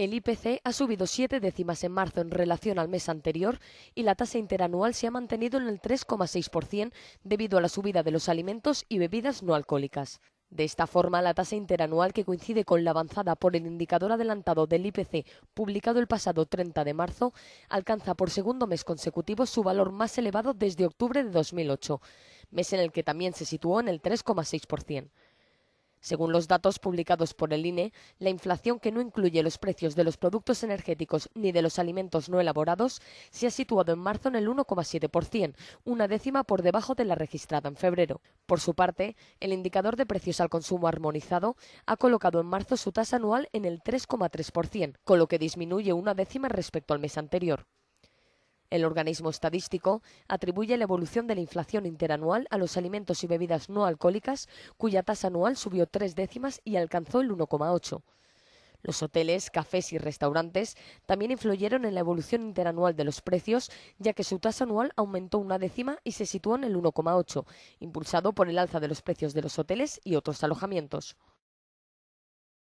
El IPC ha subido siete décimas en marzo en relación al mes anterior y la tasa interanual se ha mantenido en el 3,6% debido a la subida de los alimentos y bebidas no alcohólicas. De esta forma, la tasa interanual que coincide con la avanzada por el indicador adelantado del IPC publicado el pasado 30 de marzo alcanza por segundo mes consecutivo su valor más elevado desde octubre de 2008, mes en el que también se situó en el 3,6%. Según los datos publicados por el INE, la inflación que no incluye los precios de los productos energéticos ni de los alimentos no elaborados se ha situado en marzo en el 1,7%, una décima por debajo de la registrada en febrero. Por su parte, el indicador de precios al consumo armonizado ha colocado en marzo su tasa anual en el 3,3%, con lo que disminuye una décima respecto al mes anterior. El organismo estadístico atribuye la evolución de la inflación interanual a los alimentos y bebidas no alcohólicas, cuya tasa anual subió tres décimas y alcanzó el 1,8. Los hoteles, cafés y restaurantes también influyeron en la evolución interanual de los precios, ya que su tasa anual aumentó una décima y se situó en el 1,8, impulsado por el alza de los precios de los hoteles y otros alojamientos.